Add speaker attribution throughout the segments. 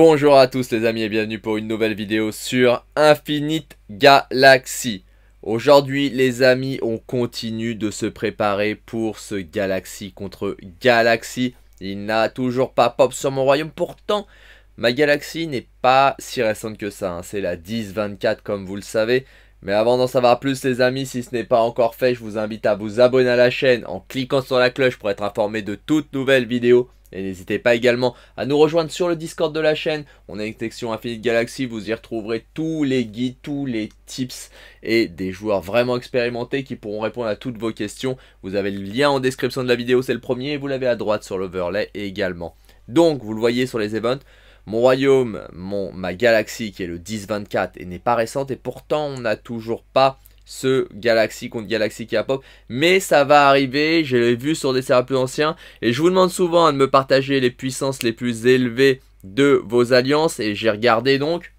Speaker 1: Bonjour à tous les amis et bienvenue pour une nouvelle vidéo sur Infinite Galaxy. Aujourd'hui les amis, on continue de se préparer pour ce Galaxy contre Galaxy. Il n'a toujours pas pop sur mon royaume, pourtant ma Galaxy n'est pas si récente que ça. Hein. C'est la 10-24 comme vous le savez. Mais avant d'en savoir plus les amis, si ce n'est pas encore fait, je vous invite à vous abonner à la chaîne en cliquant sur la cloche pour être informé de toutes nouvelles vidéos et n'hésitez pas également à nous rejoindre sur le Discord de la chaîne. On a une section Infinite Galaxy, vous y retrouverez tous les guides, tous les tips et des joueurs vraiment expérimentés qui pourront répondre à toutes vos questions. Vous avez le lien en description de la vidéo, c'est le premier, et vous l'avez à droite sur l'overlay également. Donc, vous le voyez sur les events, mon royaume, mon, ma galaxie qui est le 10-24 et n'est pas récente, et pourtant on n'a toujours pas ce Galaxy contre Galaxy a pop Mais ça va arriver, je l'ai vu sur des serveurs plus anciens. Et je vous demande souvent hein, de me partager les puissances les plus élevées de vos alliances. Et j'ai regardé donc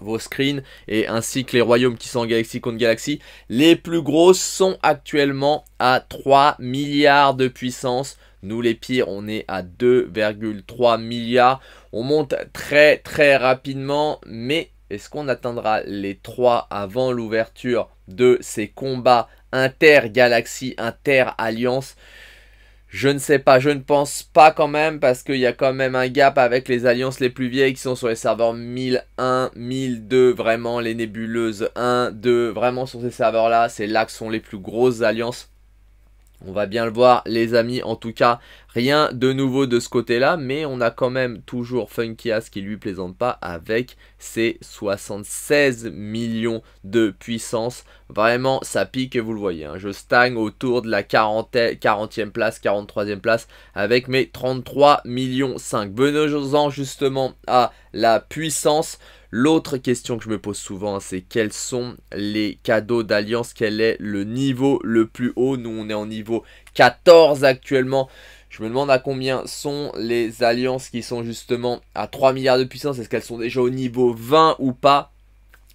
Speaker 1: vos screens et ainsi que les royaumes qui sont en galaxie contre Galaxy. Les plus grosses sont actuellement à 3 milliards de puissance. Nous les pires, on est à 2,3 milliards. On monte très très rapidement, mais est-ce qu'on atteindra les 3 avant l'ouverture de ces combats intergalaxie, inter-alliance je ne sais pas, je ne pense pas quand même parce qu'il y a quand même un gap avec les alliances les plus vieilles qui sont sur les serveurs 1001, 1002, vraiment les nébuleuses 1, 2, vraiment sur ces serveurs là, c'est là que sont les plus grosses alliances. On va bien le voir les amis, en tout cas Rien de nouveau de ce côté-là, mais on a quand même toujours Funky As qui lui plaisante pas avec ses 76 millions de puissance. Vraiment, ça pique, vous le voyez. Hein. Je stagne autour de la 40 40e place, 43e place avec mes 33 millions 5. Venons-en justement à la puissance. L'autre question que je me pose souvent, hein, c'est quels sont les cadeaux d'alliance Quel est le niveau le plus haut Nous, on est en niveau 14 actuellement. Je me demande à combien sont les alliances qui sont justement à 3 milliards de puissance. Est-ce qu'elles sont déjà au niveau 20 ou pas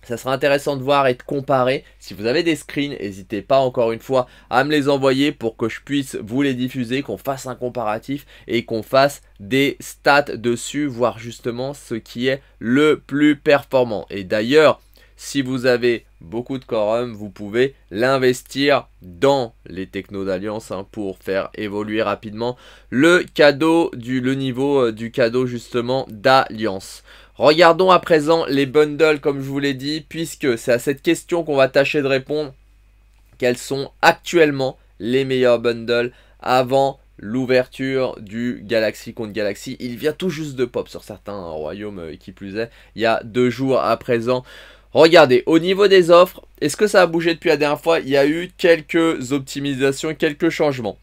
Speaker 1: ça sera intéressant de voir et de comparer. Si vous avez des screens, n'hésitez pas encore une fois à me les envoyer pour que je puisse vous les diffuser, qu'on fasse un comparatif et qu'on fasse des stats dessus, voir justement ce qui est le plus performant. Et d'ailleurs, si vous avez beaucoup de quorum, vous pouvez l'investir dans les technos d'alliance hein, pour faire évoluer rapidement le cadeau du le niveau euh, du cadeau justement d'alliance. Regardons à présent les bundles comme je vous l'ai dit puisque c'est à cette question qu'on va tâcher de répondre quels sont actuellement les meilleurs bundles avant l'ouverture du Galaxy contre Galaxy. Il vient tout juste de pop sur certains hein, royaumes euh, qui plus est. Il y a deux jours à présent. Regardez, au niveau des offres, est-ce que ça a bougé depuis la dernière fois Il y a eu quelques optimisations, quelques changements.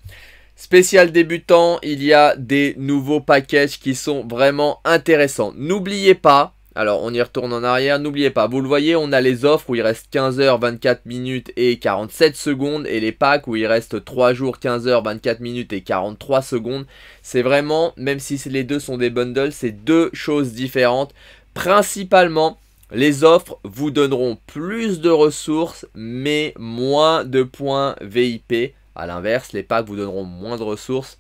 Speaker 1: Spécial débutant, il y a des nouveaux packages qui sont vraiment intéressants. N'oubliez pas, alors on y retourne en arrière, n'oubliez pas, vous le voyez, on a les offres où il reste 15h, 24 minutes et 47 secondes et les packs où il reste 3 jours, 15h, 24 minutes et 43 secondes. C'est vraiment, même si les deux sont des bundles, c'est deux choses différentes. Principalement, les offres vous donneront plus de ressources, mais moins de points VIP. A l'inverse, les packs vous donneront moins de ressources,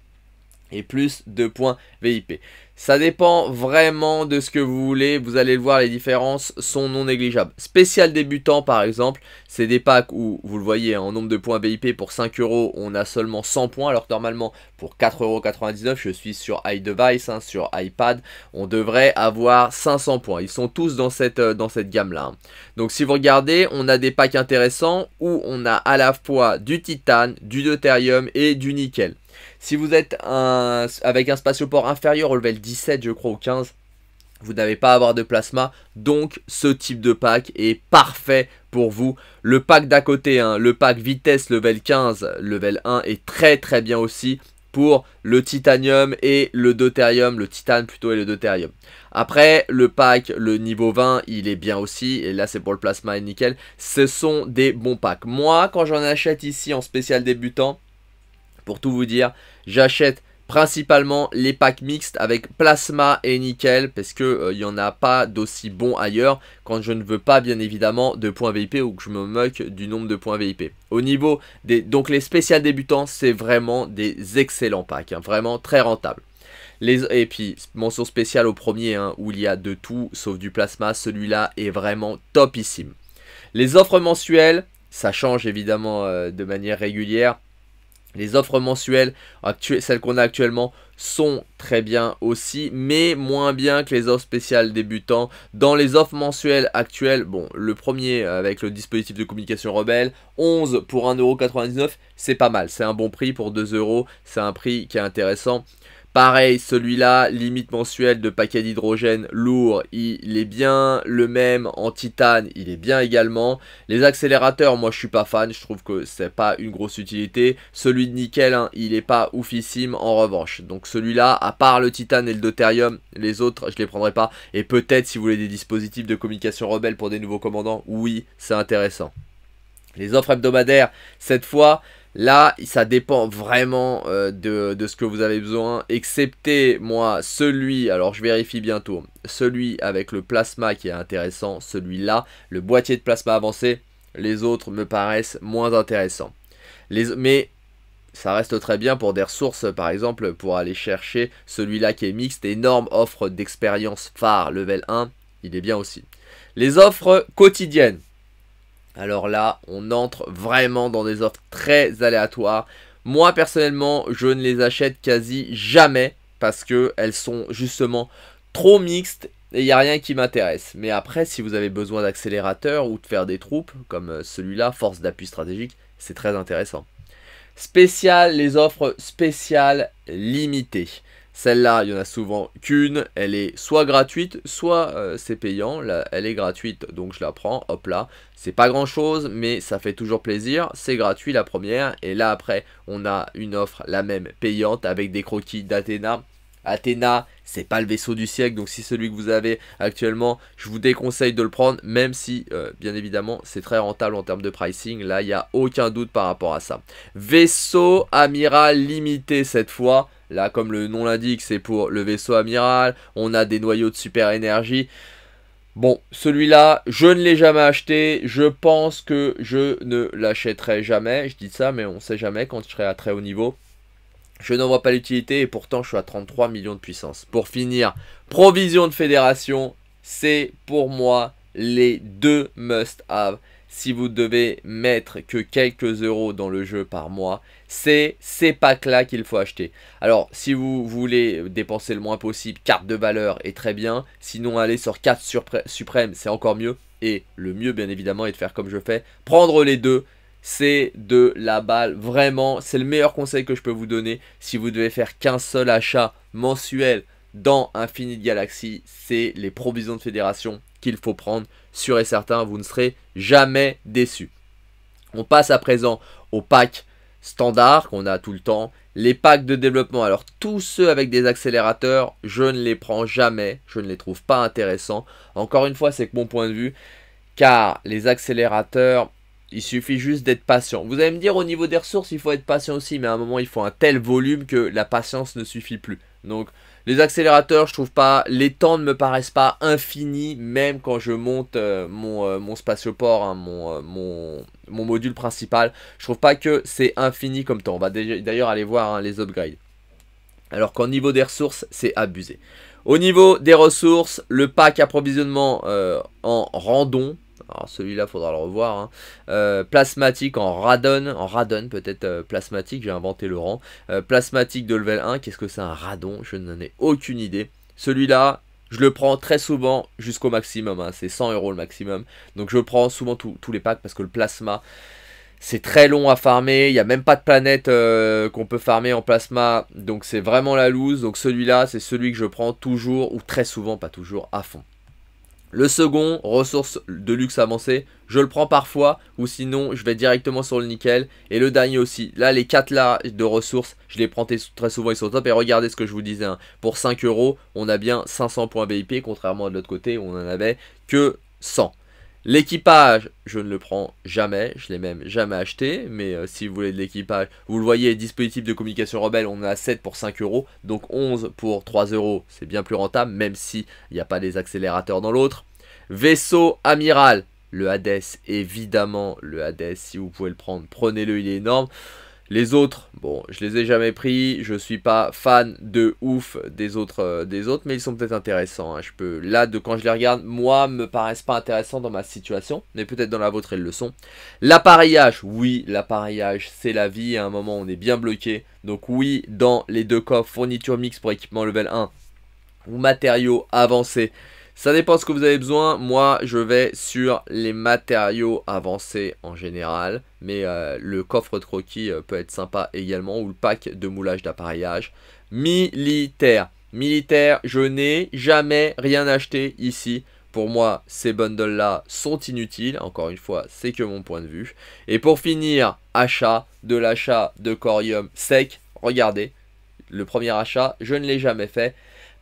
Speaker 1: et plus de points VIP. Ça dépend vraiment de ce que vous voulez, vous allez le voir, les différences sont non négligeables. Spécial débutant par exemple, c'est des packs où, vous le voyez, en nombre de points VIP pour 5 euros, on a seulement 100 points, alors que normalement pour 4,99€, je suis sur iDevice, hein, sur iPad, on devrait avoir 500 points. Ils sont tous dans cette, euh, dans cette gamme-là. Hein. Donc si vous regardez, on a des packs intéressants où on a à la fois du titane, du deuterium et du nickel. Si vous êtes avec un spatioport inférieur au level 17, je crois, ou 15, vous n'avez pas à avoir de plasma. Donc, ce type de pack est parfait pour vous. Le pack d'à côté, hein, le pack vitesse level 15, level 1, est très très bien aussi pour le titanium et le deutérium, le titane plutôt et le deutérium. Après, le pack, le niveau 20, il est bien aussi, et là c'est pour le plasma et nickel. Ce sont des bons packs. Moi, quand j'en achète ici en spécial débutant, pour tout vous dire, j'achète principalement les packs mixtes avec plasma et nickel parce que euh, il n'y en a pas d'aussi bon ailleurs quand je ne veux pas bien évidemment de points VIP ou que je me moque du nombre de points VIP. Au niveau des donc les spéciales débutants, c'est vraiment des excellents packs, hein, vraiment très rentables. Les, et puis, mention spéciale au premier, hein, où il y a de tout sauf du plasma, celui-là est vraiment topissime. Les offres mensuelles, ça change évidemment euh, de manière régulière. Les offres mensuelles, celles qu'on a actuellement, sont très bien aussi, mais moins bien que les offres spéciales débutants. Dans les offres mensuelles actuelles, bon, le premier avec le dispositif de communication rebelle, 11 pour 1,99€, c'est pas mal. C'est un bon prix pour 2€, c'est un prix qui est intéressant. Pareil, celui-là, limite mensuelle de paquet d'hydrogène lourd, il est bien. Le même en titane, il est bien également. Les accélérateurs, moi je suis pas fan, je trouve que c'est pas une grosse utilité. Celui de nickel, hein, il est pas oufissime en revanche. Donc celui-là, à part le titane et le deutérium, les autres, je les prendrai pas. Et peut-être si vous voulez des dispositifs de communication rebelle pour des nouveaux commandants, oui, c'est intéressant. Les offres hebdomadaires, cette fois, Là, ça dépend vraiment euh, de, ce que vous avez besoin, excepté moi, celui, alors je vérifie bientôt, celui avec le plasma qui est intéressant, celui-là, le boîtier de plasma avancé, les autres me paraissent moins intéressants. mais ça reste très bien pour des ressources, par exemple, pour aller chercher celui-là qui est mixte, énorme offre d'expérience phare level 1, il est bien aussi. Les offres quotidiennes, alors là, on entre vraiment dans des offres très aléatoires. Moi, personnellement, je ne les achète quasi jamais parce qu'elles sont justement trop mixtes et il n'y a rien qui m'intéresse. Mais après, si vous avez besoin d'accélérateur ou de faire des troupes, comme euh, celui-là, force d'appui stratégique, c'est très intéressant. Spécial, les offres spéciales limitées. Celle-là, il y en a souvent qu'une, elle est soit gratuite, soit euh, c'est payant. Là, elle est gratuite, donc je la prends, hop là. C'est pas grand-chose, mais ça fait toujours plaisir. C'est gratuit la première, et là après, on a une offre la même payante avec des croquis d'Athéna Athéna, c'est pas le vaisseau du siècle, donc si celui que vous avez actuellement, je vous déconseille de le prendre, même si, euh, bien évidemment, c'est très rentable en termes de pricing, là, il n'y a aucun doute par rapport à ça. Vaisseau amiral limité cette fois, là, comme le nom l'indique, c'est pour le vaisseau amiral, on a des noyaux de super énergie, Bon, celui-là, je ne l'ai jamais acheté. Je pense que je ne l'achèterai jamais. Je dis ça, mais on ne sait jamais quand je serai à très haut niveau. Je n'en vois pas l'utilité et pourtant je suis à 33 millions de puissance. Pour finir, provision de fédération, c'est pour moi les deux must-have. Si vous devez mettre que quelques euros dans le jeu par mois, c'est ces packs-là qu'il faut acheter. Alors, si vous voulez dépenser le moins possible, carte de valeur est très bien. Sinon, aller sur carte suprême, c'est encore mieux. Et le mieux, bien évidemment, est de faire comme je fais, prendre les deux c'est de la balle. Vraiment, c'est le meilleur conseil que je peux vous donner. Si vous devez faire qu'un seul achat mensuel dans Infinite Galaxy, c'est les provisions de fédération qu'il faut prendre. Sûr et certain, vous ne serez jamais déçu. On passe à présent au pack standard qu'on a tout le temps. Les packs de développement, alors tous ceux avec des accélérateurs, je ne les prends jamais, je ne les trouve pas intéressants. Encore une fois, c'est que mon point de vue, car les accélérateurs, il suffit juste d'être patient. Vous allez me dire au niveau des ressources, il faut être patient aussi, mais à un moment, il faut un tel volume que la patience ne suffit plus. Donc, les accélérateurs, je trouve pas, les temps ne me paraissent pas infinis, même quand je monte euh, mon, euh, mon, spatioport, hein, mon, euh, mon, mon, module principal. Je trouve pas que c'est infini comme temps. On va d'ailleurs aller voir hein, les upgrades. Alors qu'au niveau des ressources, c'est abusé. Au niveau des ressources, le pack approvisionnement en randon, alors celui-là, faudra le revoir. Hein. Euh, plasmatique en radon, en radon peut-être euh, plasmatique, j'ai inventé le rang. Euh, plasmatique de level 1, qu'est-ce que c'est un radon Je n'en ai aucune idée. Celui-là, je le prends très souvent jusqu'au maximum, hein. c'est 100 euros le maximum. Donc je prends souvent tous les packs parce que le plasma, c'est très long à farmer, il n'y a même pas de planète qu'on peut farmer en plasma, donc c'est vraiment la loose. Donc celui-là, c'est celui que je prends toujours ou très souvent, pas toujours, à fond. Le second, ressource de luxe avancé, je le prends parfois ou sinon je vais directement sur le nickel. Et le dernier aussi, là les 4 là de ressources, je les prends très souvent, ils sont top. Et regardez ce que je vous disais, hein. pour 5 euros, on a bien 500 points VIP contrairement à de l'autre côté, on en avait que 100. L'équipage, je ne le prends jamais, je l'ai même jamais acheté, mais euh, si vous voulez de l'équipage, vous le voyez, dispositif de communication rebelle, on a 7 pour 5 euros, donc 11 pour 3 euros, c'est bien plus rentable, même s'il n'y a pas des accélérateurs dans l'autre. Vaisseau amiral, le Hades, évidemment, le Hades, si vous pouvez le prendre, prenez-le, il est énorme. Les autres, bon, je les ai jamais pris, je suis pas fan de ouf des autres, euh, des autres mais ils sont peut-être intéressants. Hein. Je peux, là, de quand je les regarde, moi, me paraissent pas intéressants dans ma situation, mais peut-être dans la vôtre, ils le sont. L'appareillage, oui, l'appareillage, c'est la vie, à un moment, on est bien bloqué. Donc oui, dans les deux coffres, fourniture mix pour équipement level 1 ou matériaux avancés, ça dépend ce que vous avez besoin. Moi, je vais sur les matériaux avancés en général. Mais euh, le coffre de croquis euh, peut être sympa également. Ou le pack de moulage d'appareillage. Militaire. Militaire, je n'ai jamais rien acheté ici. Pour moi, ces bundles-là sont inutiles. Encore une fois, c'est que mon point de vue. Et pour finir, achat de l'achat de corium sec. Regardez, le premier achat, je ne l'ai jamais fait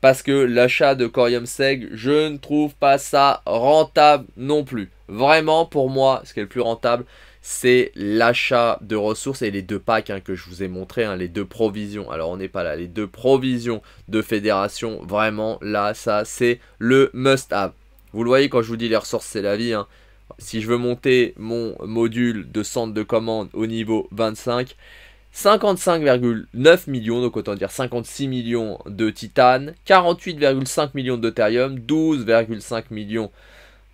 Speaker 1: parce que l'achat de Corium Seg, je ne trouve pas ça rentable non plus. Vraiment, pour moi, ce qui est le plus rentable, c'est l'achat de ressources et les deux packs hein, que je vous ai montré, hein, les deux provisions. Alors on n'est pas là, les deux provisions de fédération, vraiment là, ça c'est le must-have. Vous le voyez quand je vous dis les ressources c'est la vie. Hein. Si je veux monter mon module de centre de commande au niveau 25, 55,9 millions, donc autant dire 56 millions de titane, 48,5 millions de deutérium, 12,5 millions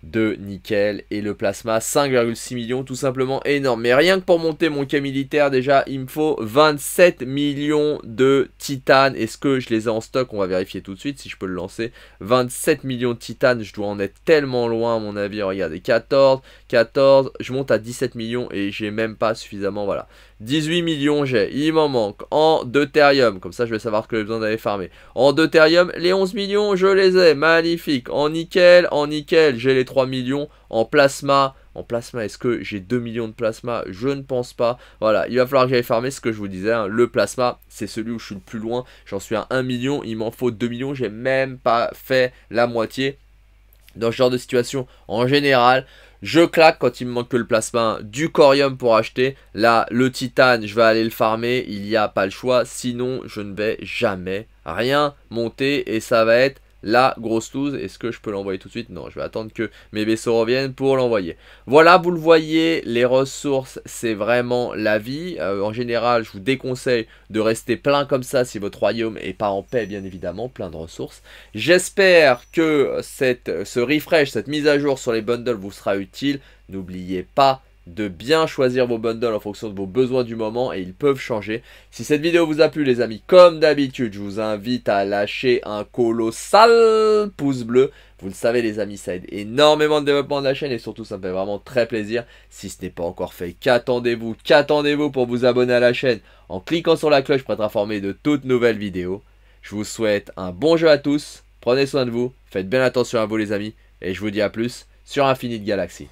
Speaker 1: de nickel et le plasma 5,6 millions, tout simplement énorme. Mais rien que pour monter mon cas militaire, déjà, il me faut 27 millions de titane. Est-ce que je les ai en stock On va vérifier tout de suite si je peux le lancer. 27 millions de titane, je dois en être tellement loin à mon avis. Regardez, 14, 14, je monte à 17 millions et j'ai même pas suffisamment, voilà. 18 millions j'ai, il m'en manque. En deuterium, comme ça je vais savoir que j'ai besoin d'aller farmer. En deuterium, les 11 millions, je les ai, magnifique. En nickel, en nickel, j'ai les 3 millions. En plasma, en plasma, est-ce que j'ai 2 millions de plasma Je ne pense pas. Voilà, il va falloir que j'aille farmer ce que je vous disais. Hein. Le plasma, c'est celui où je suis le plus loin. J'en suis à 1 million, il m'en faut 2 millions, j'ai même pas fait la moitié. Dans ce genre de situation, en général, je claque quand il me manque que le plasma du corium pour acheter. Là, le titane, je vais aller le farmer. Il n'y a pas le choix. Sinon, je ne vais jamais rien monter. Et ça va être la grosse loose, est-ce que je peux l'envoyer tout de suite Non, je vais attendre que mes vaisseaux reviennent pour l'envoyer. Voilà, vous le voyez, les ressources, c'est vraiment la vie. Euh, en général, je vous déconseille de rester plein comme ça si votre royaume n'est pas en paix, bien évidemment, plein de ressources. J'espère que cette, ce refresh, cette mise à jour sur les bundles vous sera utile. N'oubliez pas de bien choisir vos bundles en fonction de vos besoins du moment et ils peuvent changer. Si cette vidéo vous a plu les amis, comme d'habitude, je vous invite à lâcher un colossal pouce bleu. Vous le savez les amis, ça aide énormément le développement de la chaîne et surtout ça me fait vraiment très plaisir. Si ce n'est pas encore fait, qu'attendez-vous Qu'attendez-vous pour vous abonner à la chaîne en cliquant sur la cloche pour être informé de toutes nouvelles vidéos. Je vous souhaite un bon jeu à tous, prenez soin de vous, faites bien attention à vous les amis et je vous dis à plus sur Infinite Galaxy.